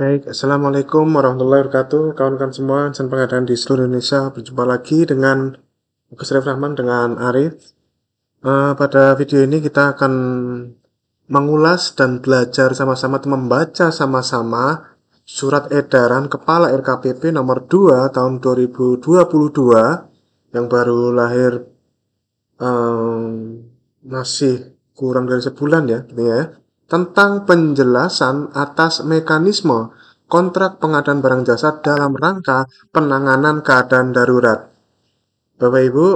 Baik, Assalamualaikum warahmatullahi wabarakatuh Kawan-kawan semua dan pengadaan di seluruh Indonesia Berjumpa lagi dengan Agus Rahman dengan Arif uh, Pada video ini kita akan Mengulas dan belajar sama-sama membaca sama-sama Surat edaran Kepala RKPP nomor 2 tahun 2022 Yang baru lahir um, Masih kurang dari sebulan ya, gitu ya tentang penjelasan atas mekanisme kontrak pengadaan barang jasa dalam rangka penanganan keadaan darurat. Bapak Ibu,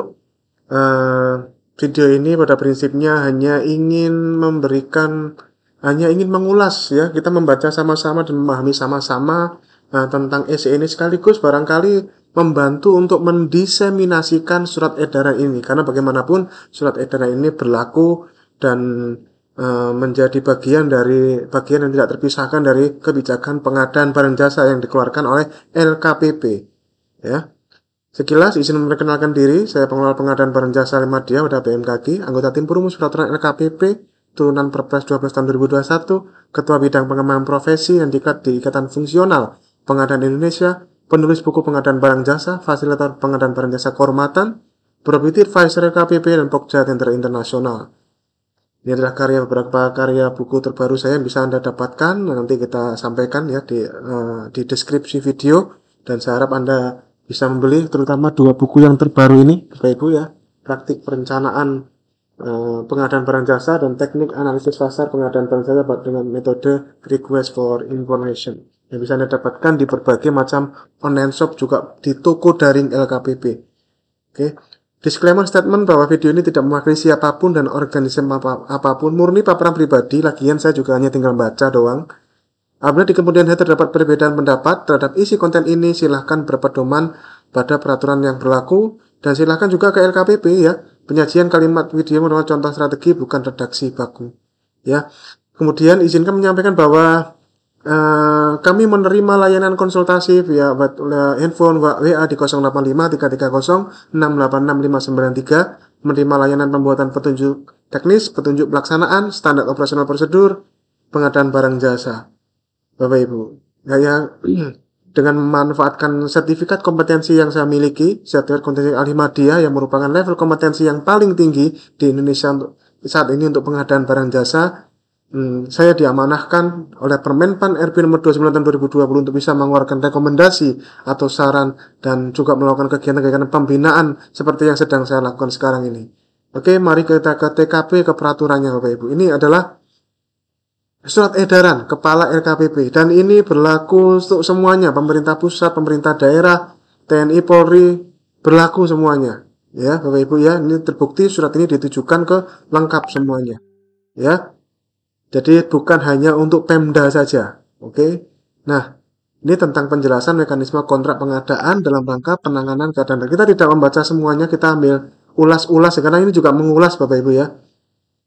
eh, video ini pada prinsipnya hanya ingin memberikan hanya ingin mengulas ya kita membaca sama-sama dan memahami sama-sama eh, tentang SE ini sekaligus barangkali membantu untuk mendiseminasikan surat edaran ini karena bagaimanapun surat edaran ini berlaku dan Eh, menjadi bagian dari bagian yang tidak terpisahkan dari kebijakan pengadaan barang jasa yang dikeluarkan oleh LKPP. Ya. Sekilas izin memperkenalkan diri, saya pengelola pengadaan barang jasa Limadia pada BMKG, anggota tim perumus peraturan LKPP turunan Perpres 12 tahun 2021, ketua bidang pengembangan profesi yang diikat di Ikatan Fungsional Pengadaan Indonesia, penulis buku pengadaan barang jasa, fasilitator pengadaan barang jasa kehormatan, Property Advisor LKPP dan Pokja Tender Internasional. Ini adalah karya beberapa karya buku terbaru saya yang bisa Anda dapatkan. Nah, nanti kita sampaikan ya di, uh, di deskripsi video. Dan saya harap Anda bisa membeli terutama dua buku yang terbaru ini, Bapak Ibu ya. Praktik perencanaan uh, pengadaan barang jasa dan teknik analisis pasar pengadaan barang jasa dengan metode request for information. Yang bisa Anda dapatkan di berbagai macam online shop juga di toko daring LKPP. Oke. Disclaimer statement bahwa video ini tidak mewakili siapapun dan organisasi apa apapun, murni paparan pribadi, lagian saya juga hanya tinggal baca doang. Apabila di kemudian hari terdapat perbedaan pendapat terhadap isi konten ini, silahkan berpedoman pada peraturan yang berlaku, dan silahkan juga ke LKPP ya. Penyajian kalimat video merupakan contoh strategi, bukan redaksi baku. Ya, Kemudian izinkan menyampaikan bahwa Eh, kami menerima layanan konsultasi via handphone WA di 085 330 686593 menerima layanan pembuatan petunjuk teknis, petunjuk pelaksanaan, standar operasional prosedur, pengadaan barang jasa. Bapak Ibu, ya, ya dengan memanfaatkan sertifikat kompetensi yang saya miliki, sertifikat kompetensi alimadia yang merupakan level kompetensi yang paling tinggi di Indonesia untuk saat ini untuk pengadaan barang jasa, Eh, saya diamanahkan oleh Permenpan RP nomor 29 tahun 2020 untuk bisa mengeluarkan rekomendasi atau saran dan juga melakukan kegiatan-kegiatan pembinaan seperti yang sedang saya lakukan sekarang ini. Oke, mari kita ke TKP ke peraturannya Bapak Ibu. Ini adalah surat edaran Kepala RKPP dan ini berlaku untuk semuanya, pemerintah pusat, pemerintah daerah, TNI, Polri, berlaku semuanya. Ya, Bapak Ibu ya, ini terbukti surat ini ditujukan ke lengkap semuanya. Ya, jadi bukan hanya untuk Pemda saja. Oke. Okay? Nah, ini tentang penjelasan mekanisme kontrak pengadaan dalam rangka penanganan keadaan. Nah, kita tidak membaca semuanya, kita ambil ulas-ulas karena ini juga mengulas Bapak Ibu ya.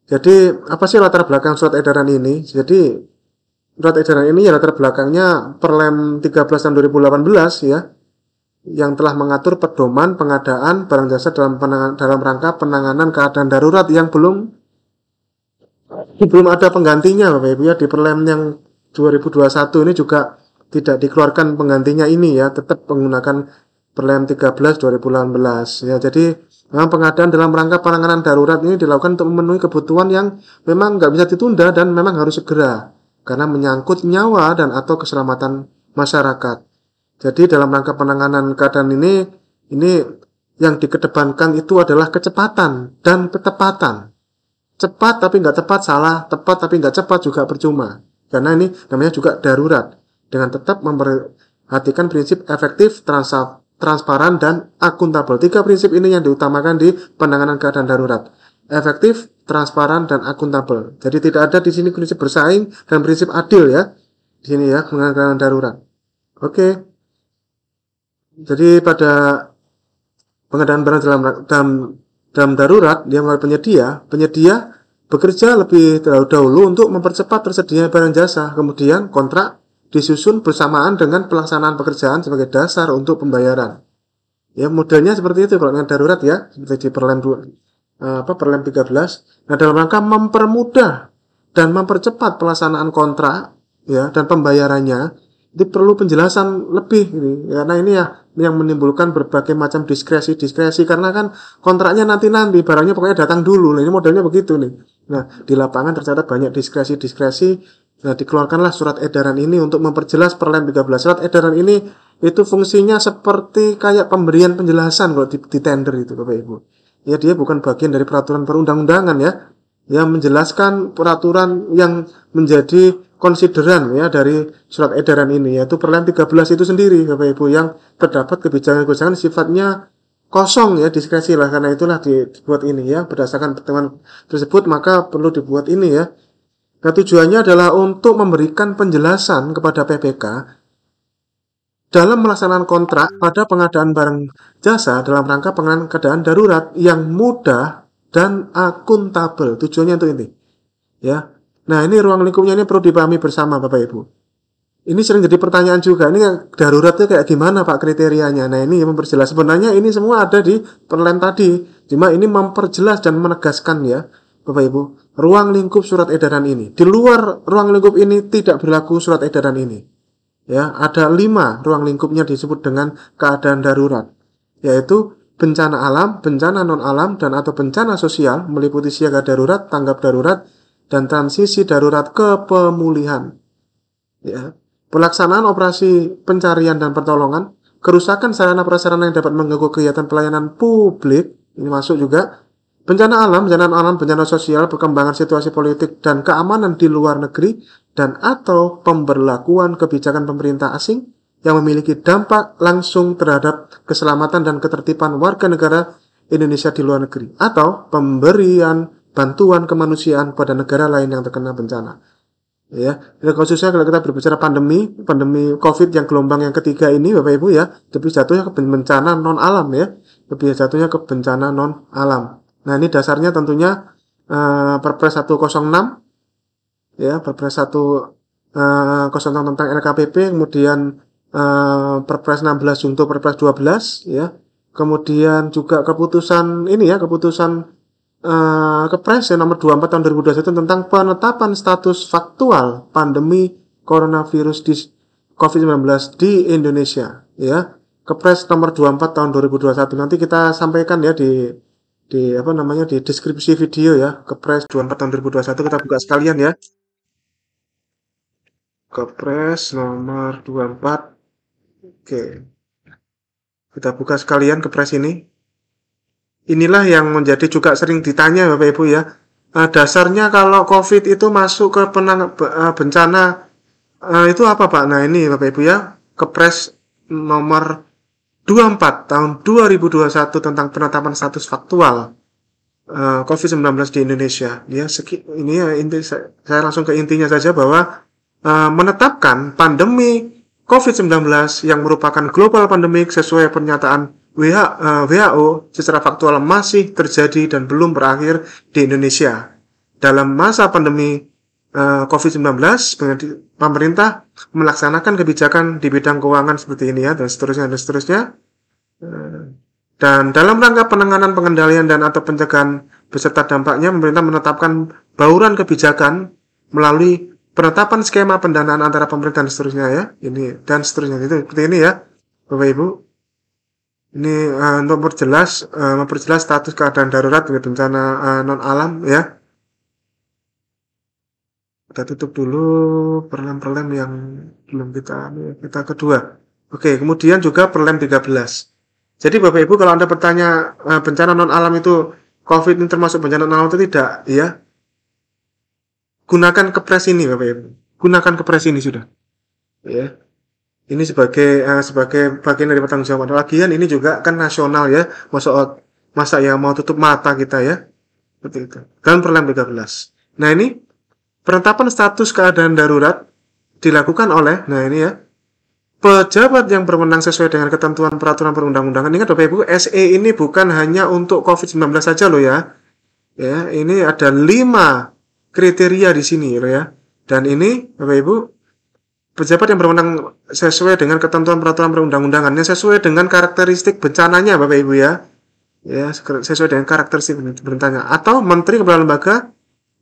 Jadi apa sih latar belakang surat edaran ini? Jadi surat edaran ini ya latar belakangnya Perlem 13 tahun 2018 ya yang telah mengatur pedoman pengadaan barang jasa dalam penangan, dalam rangka penanganan keadaan darurat yang belum belum ada penggantinya Bapak Ibu ya di Perlem yang 2021 ini juga tidak dikeluarkan penggantinya ini ya tetap menggunakan Perlem 13 2018 ya jadi memang pengadaan dalam rangka penanganan darurat ini dilakukan untuk memenuhi kebutuhan yang memang nggak bisa ditunda dan memang harus segera karena menyangkut nyawa dan atau keselamatan masyarakat jadi dalam rangka penanganan keadaan ini ini yang dikedepankan itu adalah kecepatan dan ketepatan cepat tapi nggak tepat salah, tepat tapi nggak cepat juga percuma. Karena ini namanya juga darurat. Dengan tetap memperhatikan prinsip efektif, transparan, dan akuntabel. Tiga prinsip ini yang diutamakan di penanganan keadaan darurat. Efektif, transparan, dan akuntabel. Jadi tidak ada di sini prinsip bersaing dan prinsip adil ya. Di sini ya, penanganan keadaan darurat. Oke. Jadi pada pengadaan barang dalam, dalam dalam darurat dia melalui penyedia, penyedia bekerja lebih dahulu untuk mempercepat tersedianya barang jasa. Kemudian kontrak disusun bersamaan dengan pelaksanaan pekerjaan sebagai dasar untuk pembayaran. Ya, modelnya seperti itu kalau dengan darurat ya, seperti di Perlem eh, apa Perlem 13. Nah, dalam rangka mempermudah dan mempercepat pelaksanaan kontrak ya dan pembayarannya, ini perlu penjelasan lebih ini karena ini ya yang menimbulkan berbagai macam diskresi diskresi karena kan kontraknya nanti nanti barangnya pokoknya datang dulu nah, ini modelnya begitu nih nah di lapangan tercatat banyak diskresi diskresi nah dikeluarkanlah surat edaran ini untuk memperjelas perlem 13 surat edaran ini itu fungsinya seperti kayak pemberian penjelasan kalau di, di tender itu bapak ibu ya dia bukan bagian dari peraturan perundang-undangan ya yang menjelaskan peraturan yang menjadi konsideran ya dari surat edaran ini yaitu perlan 13 itu sendiri Bapak Ibu yang terdapat kebijakan-kebijakan sifatnya kosong ya diskresi lah karena itulah dibuat ini ya berdasarkan pertemuan tersebut maka perlu dibuat ini ya nah tujuannya adalah untuk memberikan penjelasan kepada PPK dalam melaksanakan kontrak pada pengadaan barang jasa dalam rangka pengadaan darurat yang mudah dan akuntabel tujuannya untuk ini ya Nah ini ruang lingkupnya ini perlu dipahami bersama Bapak Ibu. Ini sering jadi pertanyaan juga, ini daruratnya kayak gimana Pak kriterianya? Nah ini memperjelas, sebenarnya ini semua ada di perlen tadi, cuma ini memperjelas dan menegaskan ya Bapak Ibu, ruang lingkup surat edaran ini. Di luar ruang lingkup ini tidak berlaku surat edaran ini. Ya, ada lima ruang lingkupnya disebut dengan keadaan darurat, yaitu bencana alam, bencana non alam, dan atau bencana sosial meliputi siaga darurat, tanggap darurat, dan transisi darurat kepemulihan. Ya. Pelaksanaan operasi pencarian dan pertolongan, kerusakan sarana prasarana yang dapat mengganggu kegiatan pelayanan publik, ini masuk juga bencana alam, bencana alam, bencana sosial, perkembangan situasi politik dan keamanan di luar negeri dan atau pemberlakuan kebijakan pemerintah asing yang memiliki dampak langsung terhadap keselamatan dan ketertiban warga negara Indonesia di luar negeri atau pemberian bantuan kemanusiaan pada negara lain yang terkena bencana. Ya, dan khususnya kalau kita berbicara pandemi, pandemi COVID yang gelombang yang ketiga ini, Bapak Ibu ya, lebih jatuhnya ke bencana non alam ya, lebih jatuhnya ke bencana non alam. Nah ini dasarnya tentunya uh, Perpres 106, ya Perpres 106 eh, tentang LKPP, kemudian uh, Perpres 16 junto Perpres 12, ya, kemudian juga keputusan ini ya keputusan uh, eh, Kepres yang nomor 24 tahun 2021 tentang penetapan status faktual pandemi coronavirus di COVID-19 di Indonesia ya. Kepres nomor 24 tahun 2021 nanti kita sampaikan ya di di apa namanya di deskripsi video ya. Kepres 24 tahun 2021 kita buka sekalian ya. Kepres nomor 24. Oke. Kita buka sekalian kepres ini inilah yang menjadi juga sering ditanya Bapak Ibu ya. Uh, dasarnya kalau COVID itu masuk ke penang, eh, bencana uh, itu apa Pak? Nah ini Bapak Ibu ya, Kepres nomor 24 tahun 2021 tentang penetapan status faktual uh, COVID-19 di Indonesia. Ya, segi, ini ya inti, saya, saya langsung ke intinya saja bahwa uh, menetapkan pandemi COVID-19 yang merupakan global pandemik sesuai pernyataan WHO eh, oh, secara faktual masih terjadi dan belum berakhir di Indonesia. Dalam masa pandemi eh, COVID-19, pemerintah melaksanakan kebijakan di bidang keuangan seperti ini ya, dan seterusnya, dan seterusnya. Eh, dan dalam rangka penanganan pengendalian dan atau pencegahan beserta dampaknya, pemerintah menetapkan bauran kebijakan melalui penetapan skema pendanaan antara pemerintah dan seterusnya ya, ini dan seterusnya itu seperti ini ya, Bapak Ibu ini uh, eh, untuk memperjelas uh, eh, memperjelas status keadaan darurat dengan bencana uh, eh, non alam ya kita tutup dulu perlem-perlem yang belum kita anu ya, kita kedua oke kemudian juga perlem 13 jadi bapak ibu kalau anda bertanya uh, bencana non alam itu covid ini termasuk bencana non alam atau tidak ya gunakan kepres ini bapak ibu gunakan kepres ini sudah ya ini sebagai uh, sebagai bagian dari tanggung jawab. Lagian ini juga kan nasional ya, masa masa ya mau tutup mata kita ya. Seperti itu. dan Perlem 13. Nah, ini penetapan status keadaan darurat dilakukan oleh nah ini ya. Pejabat yang berwenang sesuai dengan ketentuan peraturan perundang-undangan. Ingat Bapak Ibu, SE ini bukan hanya untuk COVID-19 saja loh ya. Ya, ini ada lima kriteria di sini loh ya. Dan ini Bapak Ibu pejabat yang berwenang sesuai dengan ketentuan peraturan perundang-undangannya sesuai dengan karakteristik bencananya Bapak Ibu ya ya sesuai dengan karakteristik bencananya atau menteri kepala lembaga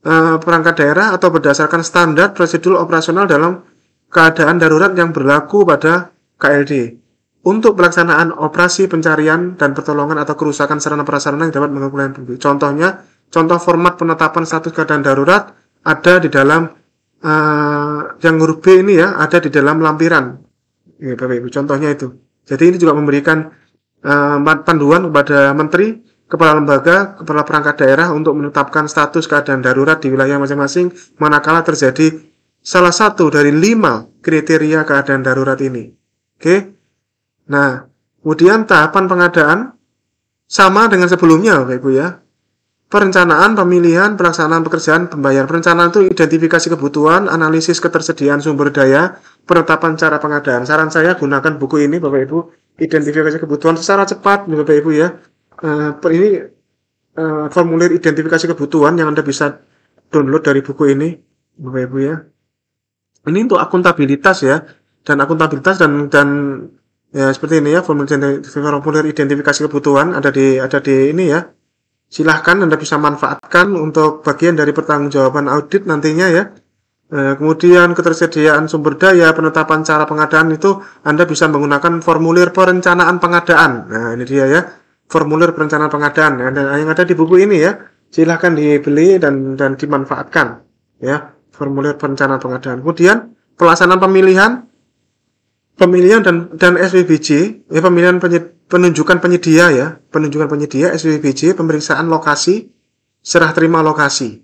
eh, perangkat daerah atau berdasarkan standar prosedur operasional dalam keadaan darurat yang berlaku pada KLD untuk pelaksanaan operasi pencarian dan pertolongan atau kerusakan sarana prasarana yang dapat mengumpulkan Contohnya, contoh format penetapan status keadaan darurat ada di dalam Eh, yang huruf B ini ya ada di dalam lampiran. Ya, Bapak Ibu, contohnya itu. Jadi ini juga memberikan uh, panduan kepada menteri, kepala lembaga, kepala perangkat daerah untuk menetapkan status keadaan darurat di wilayah masing-masing manakala terjadi salah satu dari lima kriteria keadaan darurat ini. Oke. Okay? Nah, kemudian tahapan pengadaan sama dengan sebelumnya, Bapak Ibu ya. Perencanaan, pemilihan, pelaksanaan pekerjaan, pembayaran. Perencanaan itu identifikasi kebutuhan, analisis ketersediaan sumber daya, penetapan cara pengadaan. Saran saya gunakan buku ini, Bapak Ibu. Identifikasi kebutuhan secara cepat, Bapak Ibu ya. Uh, ini uh, formulir identifikasi kebutuhan yang Anda bisa download dari buku ini, Bapak Ibu ya. Ini untuk akuntabilitas ya, dan akuntabilitas dan dan ya seperti ini ya formulir, formulir identifikasi kebutuhan ada di ada di ini ya silahkan Anda bisa manfaatkan untuk bagian dari pertanggungjawaban audit nantinya ya. Eh, kemudian ketersediaan sumber daya, penetapan cara pengadaan itu Anda bisa menggunakan formulir perencanaan pengadaan. Nah ini dia ya, formulir perencanaan pengadaan yang ada di buku ini ya. Silahkan dibeli dan dan dimanfaatkan ya formulir perencanaan pengadaan. Kemudian pelaksanaan pemilihan, pemilihan dan dan SPBJ ya pemilihan penyedia penunjukan penyedia ya, penunjukan penyedia SPBJ pemeriksaan lokasi, serah terima lokasi.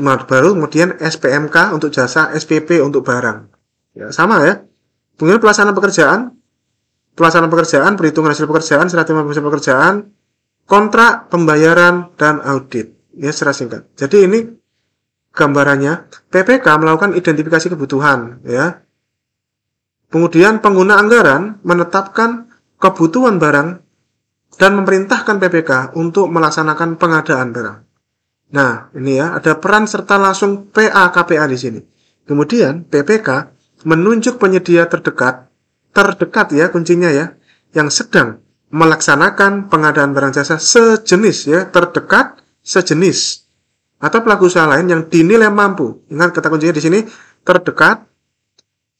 Baru kemudian SPMK untuk jasa, SPP untuk barang. Ya, sama ya. Kemudian pelaksanaan pekerjaan, pelaksanaan pekerjaan, perhitungan hasil pekerjaan, serah terima hasil pekerjaan, kontrak, pembayaran, dan audit. Ya, secara singkat. Jadi ini gambarannya. PPK melakukan identifikasi kebutuhan, ya. Kemudian pengguna anggaran menetapkan kebutuhan barang dan memerintahkan PPK untuk melaksanakan pengadaan barang. Nah, ini ya, ada peran serta langsung PA KPA di sini. Kemudian PPK menunjuk penyedia terdekat, terdekat ya kuncinya ya, yang sedang melaksanakan pengadaan barang jasa sejenis ya, terdekat sejenis atau pelaku usaha lain yang dinilai mampu. Ingat kata kuncinya di sini terdekat,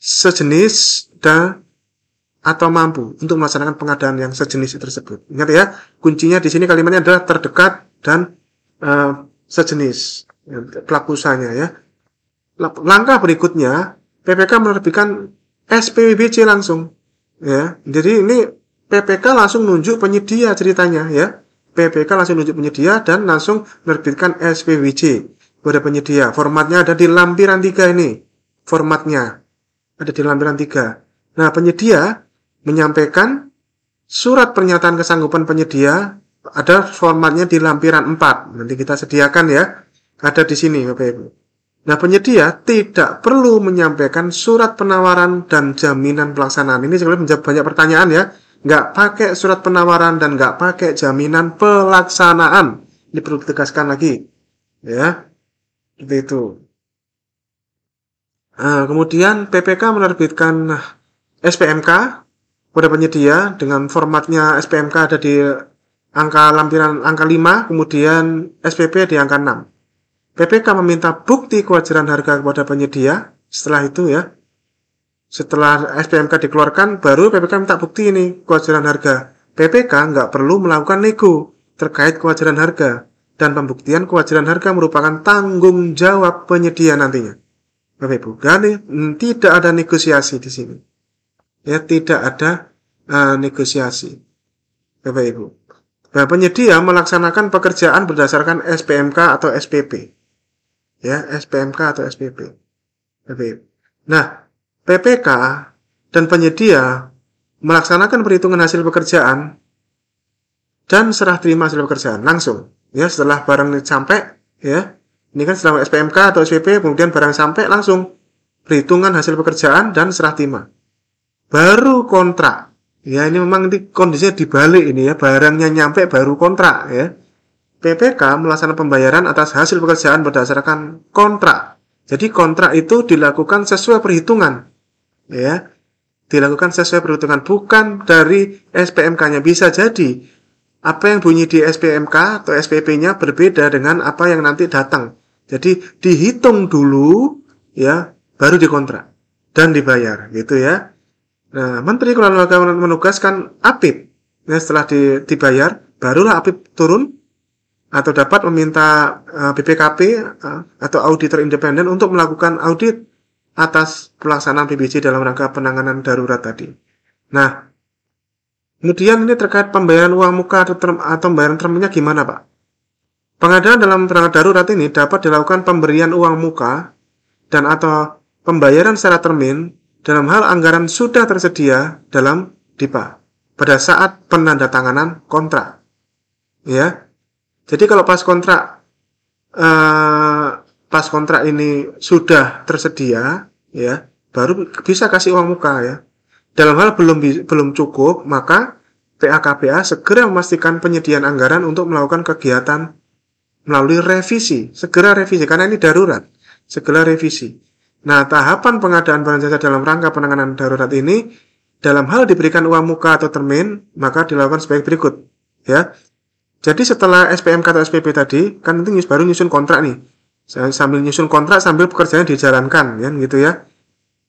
sejenis dan atau mampu untuk melaksanakan pengadaan yang sejenis tersebut. Ingat ya, kuncinya di sini kalimatnya adalah terdekat dan uh, sejenis ya, pelaku usahanya ya. Langkah berikutnya, PPK menerbitkan SPWBc langsung. Ya, jadi ini PPK langsung nunjuk penyedia ceritanya ya. PPK langsung nunjuk penyedia dan langsung menerbitkan SPWC kepada penyedia. Formatnya ada di lampiran 3 ini. Formatnya ada di lampiran 3. Nah, penyedia menyampaikan surat pernyataan kesanggupan penyedia ada formatnya di lampiran 4 nanti kita sediakan ya ada di sini Bapak Ibu nah penyedia tidak perlu menyampaikan surat penawaran dan jaminan pelaksanaan ini sebenarnya banyak pertanyaan ya nggak pakai surat penawaran dan nggak pakai jaminan pelaksanaan ini perlu ditegaskan lagi ya seperti itu nah, kemudian PPK menerbitkan SPMK kepada penyedia dengan formatnya SPMK ada di angka lampiran angka 5, kemudian SPP di angka 6. PPK meminta bukti kewajaran harga kepada penyedia setelah itu ya. Setelah SPMK dikeluarkan, baru PPK minta bukti ini kewajaran harga. PPK nggak perlu melakukan nego terkait kewajaran harga dan pembuktian kewajaran harga merupakan tanggung jawab penyedia nantinya. Bapak Ibu, hmm, tidak ada negosiasi di sini ya tidak ada uh, negosiasi Bapak Ibu nah, penyedia melaksanakan pekerjaan berdasarkan SPMK atau SPP. Ya, SPMK atau SPP. Bapak Ibu. Nah, PPK dan penyedia melaksanakan perhitungan hasil pekerjaan dan serah terima hasil pekerjaan langsung. Ya, setelah barang sampai, ya, ini kan setelah SPMK atau SPP, kemudian barang sampai langsung perhitungan hasil pekerjaan dan serah terima baru kontrak. Ya ini memang ini kondisinya dibalik ini ya, barangnya nyampe baru kontrak ya. PPK melaksanakan pembayaran atas hasil pekerjaan berdasarkan kontrak. Jadi kontrak itu dilakukan sesuai perhitungan. Ya. Dilakukan sesuai perhitungan bukan dari SPMK-nya bisa jadi apa yang bunyi di SPMK atau SPP-nya berbeda dengan apa yang nanti datang. Jadi dihitung dulu ya baru dikontrak dan dibayar gitu ya. Nah, Menteri Keluarga menugaskan Apip. Nah, setelah di, dibayar, barulah Apip turun atau dapat meminta uh, eh, BPKP uh, eh, atau auditor independen untuk melakukan audit atas pelaksanaan PBJ dalam rangka penanganan darurat tadi. Nah, kemudian ini terkait pembayaran uang muka atau, term, atau pembayaran terminnya gimana, Pak? Pengadaan dalam rangka darurat ini dapat dilakukan pemberian uang muka dan atau pembayaran secara termin dalam hal anggaran sudah tersedia dalam DIPA pada saat penandatanganan kontrak. Ya. Jadi kalau pas kontrak eh, pas kontrak ini sudah tersedia, ya, baru bisa kasih uang muka ya. Dalam hal belum belum cukup, maka PAKPA segera memastikan penyediaan anggaran untuk melakukan kegiatan melalui revisi, segera revisi karena ini darurat, segera revisi Nah, tahapan pengadaan barang jasa dalam rangka penanganan darurat ini dalam hal diberikan uang muka atau termin, maka dilakukan sebagai berikut, ya. Jadi setelah SPMK atau SPP tadi, kan nanti baru nyusun kontrak nih. Sambil nyusun kontrak sambil pekerjaannya dijalankan, ya gitu ya.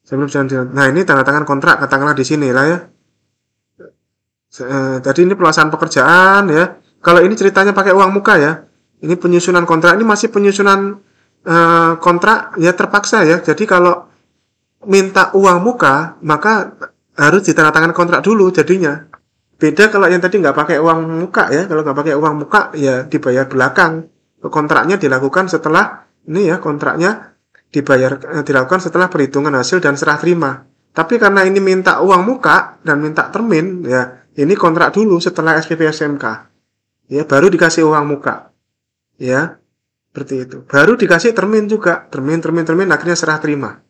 Sambil jalan Nah, ini tanda tangan kontrak, katakanlah di sini lah ya. Eh, tadi ini pelaksanaan pekerjaan ya. Kalau ini ceritanya pakai uang muka ya. Ini penyusunan kontrak ini masih penyusunan Eh, kontrak ya terpaksa ya. Jadi kalau minta uang muka maka harus ditandatangan kontrak dulu jadinya. Beda kalau yang tadi nggak pakai uang muka ya. Kalau nggak pakai uang muka ya dibayar belakang. Kontraknya dilakukan setelah ini ya kontraknya dibayar eh, dilakukan setelah perhitungan hasil dan serah terima. Tapi karena ini minta uang muka dan minta termin, ya ini kontrak dulu setelah SPP SMK, ya baru dikasih uang muka, ya seperti itu baru dikasih termin juga termin termin termin akhirnya serah terima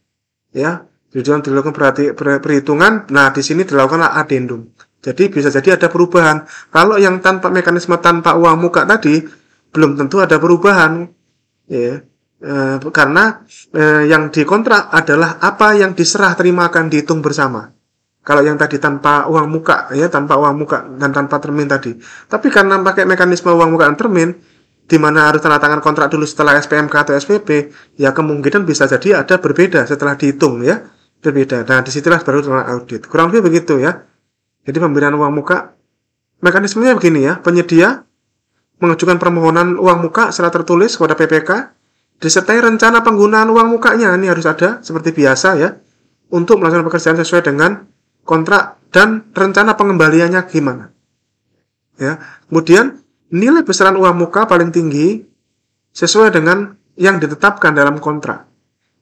ya tujuan dilakukan berarti perhitungan nah di sini dilakukanlah adendum jadi bisa jadi ada perubahan kalau yang tanpa mekanisme tanpa uang muka tadi belum tentu ada perubahan ya e, karena e, yang dikontrak adalah apa yang diserah terimakan dihitung bersama kalau yang tadi tanpa uang muka ya tanpa uang muka dan tanpa termin tadi tapi karena pakai mekanisme uang muka dan termin di mana harus tanda tangan kontrak dulu setelah SPMK atau SPP, ya kemungkinan bisa jadi ada berbeda setelah dihitung ya, berbeda. Nah, disitulah baru audit. Kurang lebih begitu ya. Jadi pemberian uang muka, mekanismenya begini ya, penyedia mengajukan permohonan uang muka secara tertulis kepada PPK, disertai rencana penggunaan uang mukanya, ini harus ada seperti biasa ya, untuk melaksanakan pekerjaan sesuai dengan kontrak dan rencana pengembaliannya gimana. Ya, kemudian nilai besaran uang muka paling tinggi sesuai dengan yang ditetapkan dalam kontrak.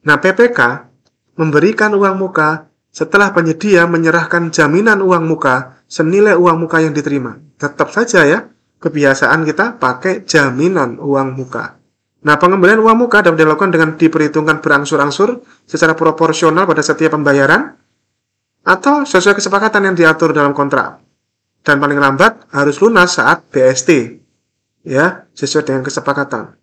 Nah, PPK memberikan uang muka setelah penyedia menyerahkan jaminan uang muka senilai uang muka yang diterima. Tetap saja ya, kebiasaan kita pakai jaminan uang muka. Nah, pengembalian uang muka dapat dilakukan dengan diperhitungkan berangsur-angsur secara proporsional pada setiap pembayaran atau sesuai kesepakatan yang diatur dalam kontrak. Dan paling lambat harus lunas saat BST ya sesuai dengan kesepakatan.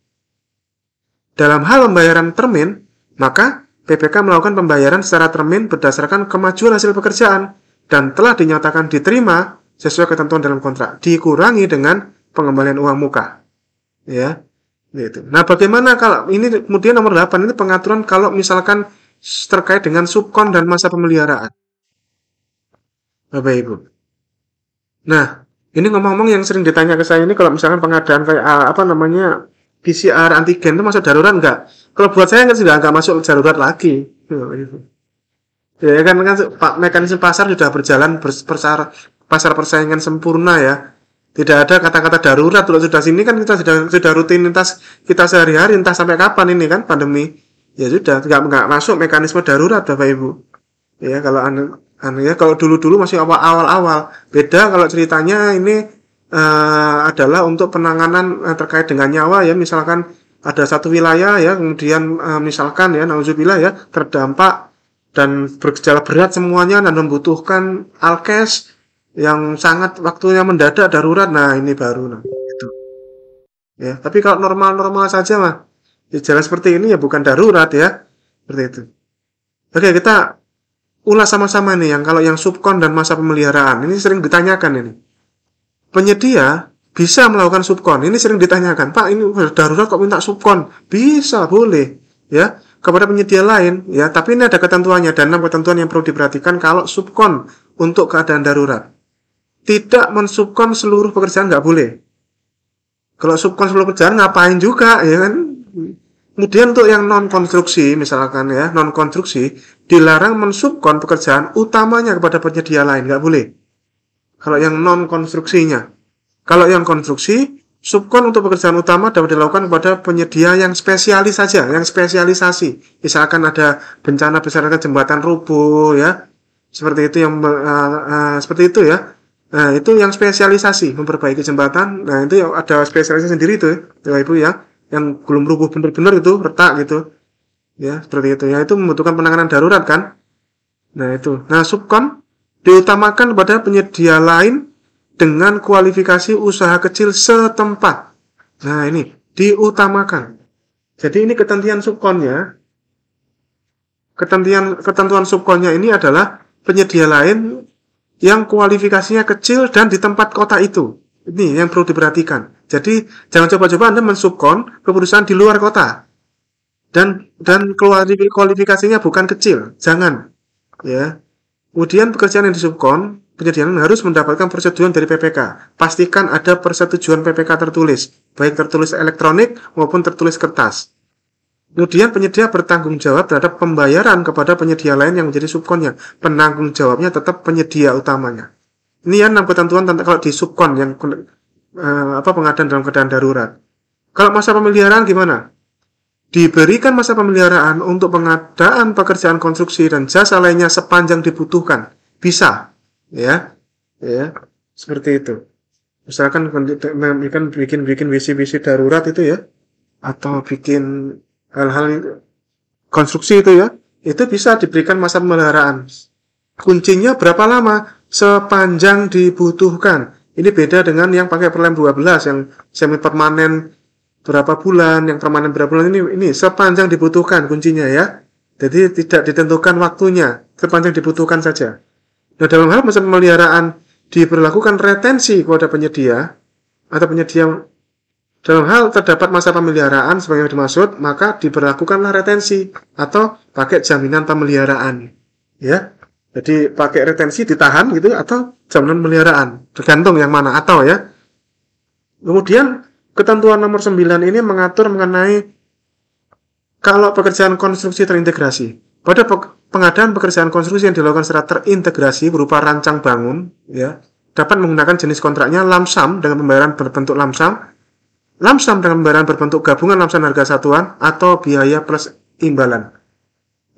Dalam hal pembayaran termin, maka PPK melakukan pembayaran secara termin berdasarkan kemajuan hasil pekerjaan dan telah dinyatakan diterima sesuai ketentuan dalam kontrak, dikurangi dengan pengembalian uang muka. Ya. Gitu. Nah, bagaimana kalau ini kemudian nomor 8 ini pengaturan kalau misalkan terkait dengan subkon dan masa pemeliharaan. Bapak Ibu. Nah, ini ngomong-ngomong yang sering ditanya ke saya ini kalau misalkan pengadaan kayak ah, apa namanya PCR antigen itu masuk darurat enggak? Kalau buat saya kan sudah enggak masuk darurat lagi. Iya, gitu. ya, ya kan kan mekanisme pasar sudah berjalan pasar pasar persaingan sempurna ya. Tidak ada kata-kata darurat kalau sudah sini kan kita sudah sudah rutinitas kita sehari-hari entah sampai kapan ini kan pandemi. Ya sudah enggak nggak masuk mekanisme darurat Bapak Ibu ya kalau anu anu ya kalau dulu-dulu masih awal-awal beda kalau ceritanya ini uh, adalah untuk penanganan uh, terkait dengan nyawa ya misalkan ada satu wilayah ya kemudian uh, misalkan ya nauzubillah ya terdampak dan bergejala berat semuanya dan membutuhkan alkes yang sangat waktunya mendadak darurat nah ini baru nah itu ya tapi kalau normal-normal saja mah jelas ya, seperti ini ya bukan darurat ya seperti itu oke kita ulas sama-sama nih yang kalau yang subkon dan masa pemeliharaan ini sering ditanyakan ini penyedia bisa melakukan subkon ini sering ditanyakan pak ini darurat kok minta subkon bisa boleh ya kepada penyedia lain ya tapi ini ada ketentuannya dan enam ketentuan yang perlu diperhatikan kalau subkon untuk keadaan darurat tidak mensubkon seluruh pekerjaan nggak boleh kalau subkon seluruh pekerjaan ngapain juga ya kan Kemudian untuk yang non konstruksi misalkan ya non konstruksi dilarang mensubkon pekerjaan utamanya kepada penyedia lain nggak boleh. Kalau yang non konstruksinya, kalau yang konstruksi subkon untuk pekerjaan utama dapat dilakukan kepada penyedia yang spesialis saja, yang spesialisasi. Misalkan ada bencana besar ada jembatan rubuh ya, seperti itu yang uh, uh, seperti itu ya. Nah, itu yang spesialisasi memperbaiki jembatan. Nah, itu ya ada spesialisasi sendiri itu ya, Ibu ya yang belum rubuh benar-benar itu retak gitu ya seperti itu ya itu membutuhkan penanganan darurat kan nah itu nah subkon diutamakan kepada penyedia lain dengan kualifikasi usaha kecil setempat nah ini diutamakan jadi ini ketentuan subkonnya ketentuan ketentuan subkonnya ini adalah penyedia lain yang kualifikasinya kecil dan di tempat kota itu ini yang perlu diperhatikan. Jadi jangan coba-coba Anda mensubkon ke perusahaan di luar kota. Dan dan kualifikasinya bukan kecil, jangan. Ya. Kemudian pekerjaan yang disubkon penyediaan harus mendapatkan persetujuan dari PPK. Pastikan ada persetujuan PPK tertulis, baik tertulis elektronik maupun tertulis kertas. Kemudian penyedia bertanggung jawab terhadap pembayaran kepada penyedia lain yang menjadi subkonnya. Penanggung jawabnya tetap penyedia utamanya ini ya enam ketentuan tentang kalau di subkon yang uh, apa pengadaan dalam keadaan darurat. Kalau masa pemeliharaan gimana? Diberikan masa pemeliharaan untuk pengadaan pekerjaan konstruksi dan jasa lainnya sepanjang dibutuhkan. Bisa, ya, ya, seperti itu. Misalkan kan bikin bikin visi-visi darurat itu ya, atau bikin hal-hal konstruksi itu ya, itu bisa diberikan masa pemeliharaan. Kuncinya berapa lama? sepanjang dibutuhkan. Ini beda dengan yang pakai perlem 12 yang semi permanen berapa bulan, yang permanen berapa bulan ini ini sepanjang dibutuhkan kuncinya ya. Jadi tidak ditentukan waktunya, sepanjang dibutuhkan saja. Nah, dalam hal masa pemeliharaan diberlakukan retensi kepada penyedia atau penyedia dalam hal terdapat masa pemeliharaan sebagai dimaksud, maka diberlakukanlah retensi atau pakai jaminan pemeliharaan. Ya, jadi pakai retensi ditahan gitu ya, atau jaminan peliharaan, tergantung yang mana atau ya. Kemudian ketentuan nomor 9 ini mengatur mengenai kalau pekerjaan konstruksi terintegrasi. Pada pengadaan pekerjaan konstruksi yang dilakukan secara terintegrasi berupa rancang bangun ya, dapat menggunakan jenis kontraknya lamsam dengan pembayaran berbentuk lamsam, lamsam dengan pembayaran berbentuk gabungan lamsam harga satuan atau biaya plus imbalan.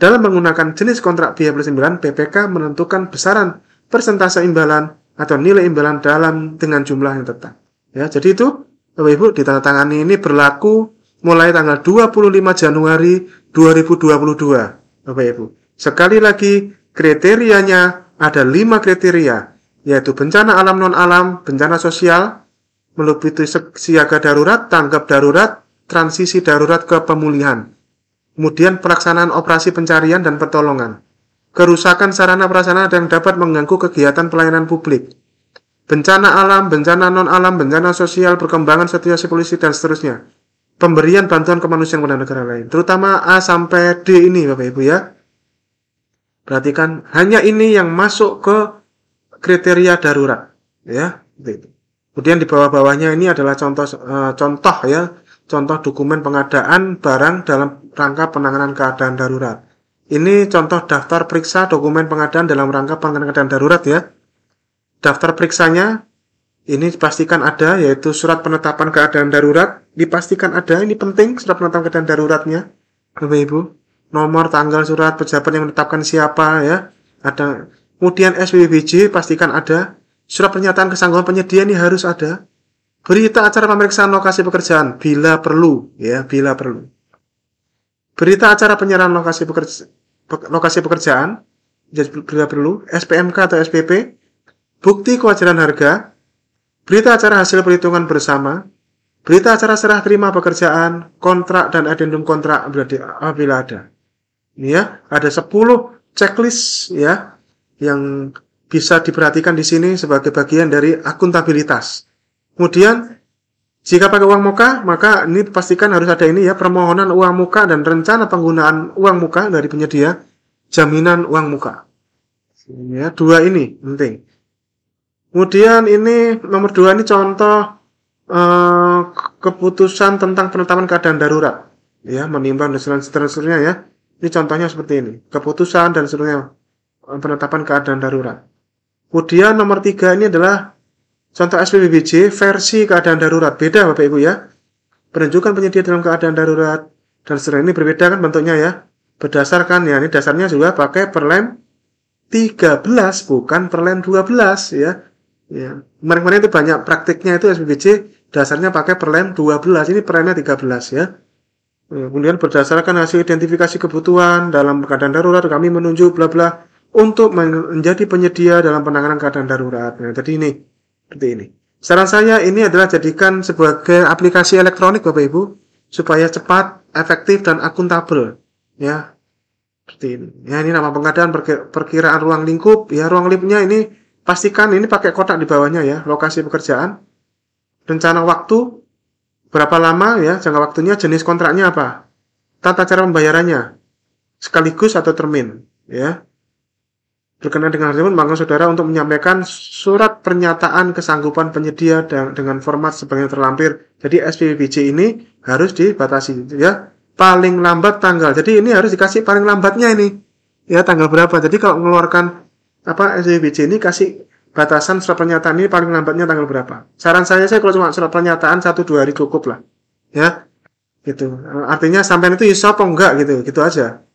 Dalam menggunakan jenis kontrak biaya persembahan, BPK menentukan besaran persentase imbalan atau nilai imbalan dalam dengan jumlah yang tetap. Ya, jadi itu Bapak Ibu di ditandatangani ini berlaku mulai tanggal 25 Januari 2022. Bapak Ibu. Sekali lagi kriterianya ada lima kriteria yaitu bencana alam non alam, bencana sosial, meliputi siaga darurat, tanggap darurat, transisi darurat ke pemulihan kemudian pelaksanaan operasi pencarian dan pertolongan, kerusakan sarana prasarana yang dapat mengganggu kegiatan pelayanan publik, bencana alam, bencana non-alam, bencana sosial, perkembangan situasi polisi, dan seterusnya. Pemberian bantuan kemanusiaan kepada negara lain, terutama A sampai D ini Bapak Ibu ya. Perhatikan, hanya ini yang masuk ke kriteria darurat. ya. Kemudian di bawah-bawahnya ini adalah contoh, eh, contoh ya, contoh dokumen pengadaan barang dalam rangka penanganan keadaan darurat. Ini contoh daftar periksa dokumen pengadaan dalam rangka penanganan keadaan darurat ya. Daftar periksanya ini dipastikan ada yaitu surat penetapan keadaan darurat dipastikan ada ini penting surat penetapan keadaan daruratnya Bapak Ibu nomor tanggal surat pejabat yang menetapkan siapa ya ada kemudian SPBJ pastikan ada surat pernyataan kesanggupan penyedia ini harus ada berita acara pemeriksaan lokasi pekerjaan bila perlu ya bila perlu Berita acara penyerahan lokasi pekerja, lokasi pekerjaan, berita perlu, SPMK atau SPP, bukti kewajaran harga, berita acara hasil perhitungan bersama, berita acara serah terima pekerjaan, kontrak dan adendum kontrak apabila ada. Ini ya, ada 10 checklist ya yang bisa diperhatikan di sini sebagai bagian dari akuntabilitas. Kemudian jika pakai uang muka, maka ini pastikan harus ada ini ya, permohonan uang muka dan rencana penggunaan uang muka dari penyedia, jaminan uang muka. Ya, dua ini penting. Kemudian ini nomor dua ini contoh eh, keputusan tentang penetapan keadaan darurat, ya menimbang dan seterusnya ya. Ini contohnya seperti ini, keputusan dan seterusnya penetapan keadaan darurat. Kemudian nomor tiga ini adalah Contoh SPBBJ versi keadaan darurat. Beda Bapak Ibu ya. Penunjukan penyedia dalam keadaan darurat dan seterusnya ini berbeda kan bentuknya ya. Berdasarkan ya, ini dasarnya juga pakai perlem 13 bukan perlem 12 ya. Ya. Kemarin-kemarin itu banyak praktiknya itu SPBJ dasarnya pakai perlem 12, ini perlemnya 13 ya. ya. Kemudian berdasarkan hasil identifikasi kebutuhan dalam keadaan darurat kami menunjuk bla bla untuk menjadi penyedia dalam penanganan keadaan darurat. Nah, tadi ini seperti ini. Saran saya ini adalah jadikan sebagai aplikasi elektronik Bapak Ibu supaya cepat, efektif dan akuntabel ya. Seperti ini. Ya ini nama pengadaan perkiraan ruang lingkup ya ruang lingkupnya ini pastikan ini pakai kotak di bawahnya ya, lokasi pekerjaan, rencana waktu, berapa lama ya, jangka waktunya, jenis kontraknya apa, tata cara pembayarannya, sekaligus atau termin ya berkenan dengan hal tersebut, maka saudara untuk menyampaikan surat pernyataan kesanggupan penyedia dengan format sebagai terlampir. Jadi SPBJ ini harus dibatasi ya paling lambat tanggal. Jadi ini harus dikasih paling lambatnya ini ya tanggal berapa. Jadi kalau mengeluarkan apa SPBJ ini kasih batasan surat pernyataan ini paling lambatnya tanggal berapa. Saran saya saya kalau cuma surat pernyataan satu dua hari cukup lah ya gitu. Artinya sampai itu isop enggak gitu gitu aja.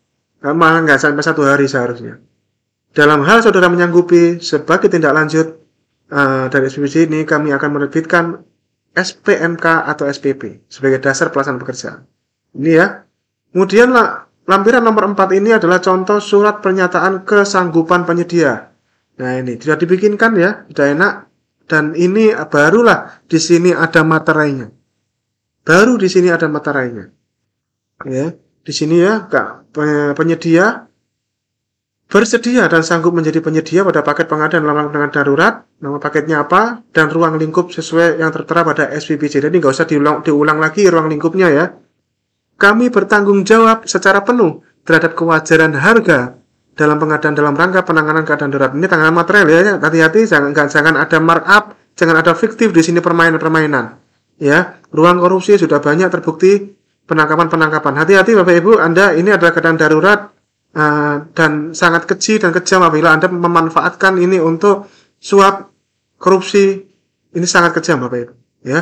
Malah nggak sampai satu hari seharusnya. Dalam hal saudara menyanggupi, sebagai tindak lanjut uh, dari SPPJ ini, kami akan menerbitkan SPMK atau SPP sebagai dasar pelaksanaan pekerjaan. Ini ya. Kemudian lampiran nomor 4 ini adalah contoh surat pernyataan kesanggupan penyedia. Nah ini tidak dibikinkan ya, tidak enak. Dan ini barulah di sini ada materainya. Baru di sini ada materainya. Ya, di sini ya, penyedia bersedia dan sanggup menjadi penyedia pada paket pengadaan dalam pengadaan darurat, nama paketnya apa, dan ruang lingkup sesuai yang tertera pada SPBJ. Jadi nggak usah diulang, diulang lagi ruang lingkupnya ya. Kami bertanggung jawab secara penuh terhadap kewajaran harga dalam pengadaan dalam rangka penanganan keadaan darurat. Ini tangan material ya, hati-hati, jangan, jangan ada markup, jangan ada fiktif di sini permainan-permainan. Ya, ruang korupsi sudah banyak terbukti penangkapan-penangkapan. Hati-hati Bapak Ibu, Anda ini adalah keadaan darurat, uh, dan sangat kecil dan kejam apabila Anda memanfaatkan ini untuk suap korupsi ini sangat kejam Bapak Ibu ya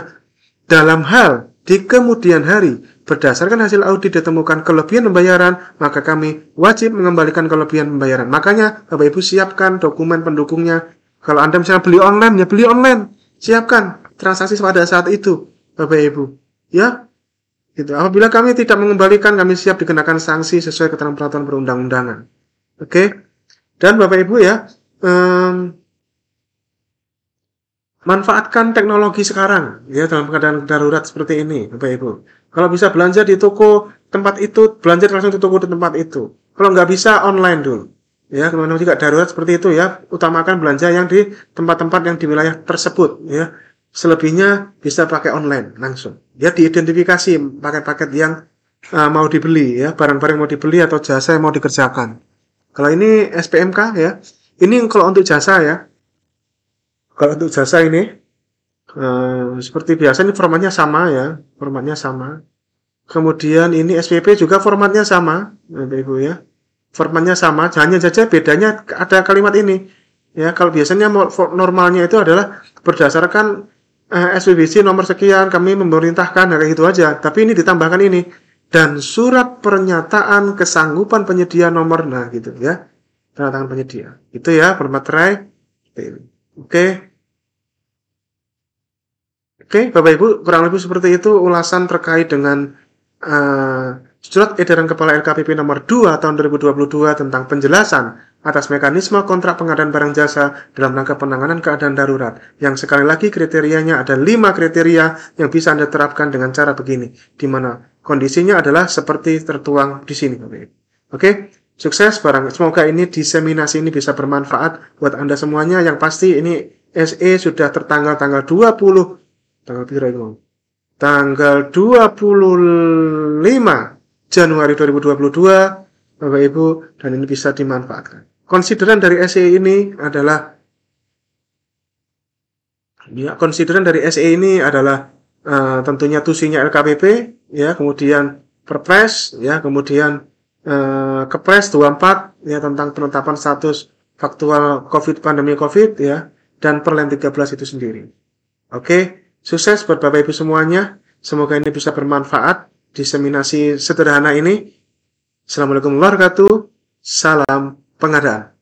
dalam hal di kemudian hari berdasarkan hasil audit ditemukan kelebihan pembayaran maka kami wajib mengembalikan kelebihan pembayaran makanya Bapak Ibu siapkan dokumen pendukungnya kalau Anda misalnya beli online ya beli online siapkan transaksi pada saat itu Bapak Ibu ya Gitu. Apabila kami tidak mengembalikan, kami siap dikenakan sanksi sesuai ketentuan peraturan perundang-undangan. Oke. Okay? Dan Bapak Ibu ya, um, manfaatkan teknologi sekarang ya dalam keadaan darurat seperti ini, Bapak Ibu. Kalau bisa belanja di toko tempat itu, belanja langsung di toko di tempat itu. Kalau nggak bisa online dulu. Ya, kemudian juga darurat seperti itu ya, utamakan belanja yang di tempat-tempat yang di wilayah tersebut ya. Selebihnya bisa pakai online langsung. Dia ya, diidentifikasi paket-paket yang uh, mau dibeli ya, barang-barang mau dibeli atau jasa yang mau dikerjakan. Kalau ini SPMK ya, ini kalau untuk jasa ya. Kalau untuk jasa ini uh, seperti biasa ini formatnya sama ya, formatnya sama. Kemudian ini SPP juga formatnya sama, Bapak Ibu ya. Formatnya sama, hanya saja bedanya ada kalimat ini. Ya, kalau biasanya normalnya itu adalah berdasarkan eh, SPBC nomor sekian kami memerintahkan kayak gitu aja tapi ini ditambahkan ini dan surat pernyataan kesanggupan penyedia nomor nah gitu ya tanda tangan penyedia itu ya permaterai oke okay. oke okay, bapak ibu kurang lebih seperti itu ulasan terkait dengan uh, surat edaran kepala LKPP nomor 2 tahun 2022 tentang penjelasan atas mekanisme kontrak pengadaan barang jasa dalam rangka penanganan keadaan darurat yang sekali lagi kriterianya ada lima kriteria yang bisa Anda terapkan dengan cara begini di mana kondisinya adalah seperti tertuang di sini Bapak Ibu. Oke, sukses barang semoga ini diseminasi ini bisa bermanfaat buat Anda semuanya yang pasti ini SE sudah tertanggal tanggal 20 tanggal tiga itu tanggal 25 Januari 2022 Bapak Ibu dan ini bisa dimanfaatkan konsideran dari SE ini adalah ya konsideran dari SE ini adalah uh, tentunya tusinya LKPP ya kemudian Perpres ya kemudian uh, Kepres 24 ya tentang penetapan status faktual COVID pandemi COVID ya dan Perlen 13 itu sendiri. Oke, sukses buat Bapak Ibu semuanya. Semoga ini bisa bermanfaat diseminasi sederhana ini. Assalamualaikum warahmatullahi wabarakatuh. Salam pengadaan.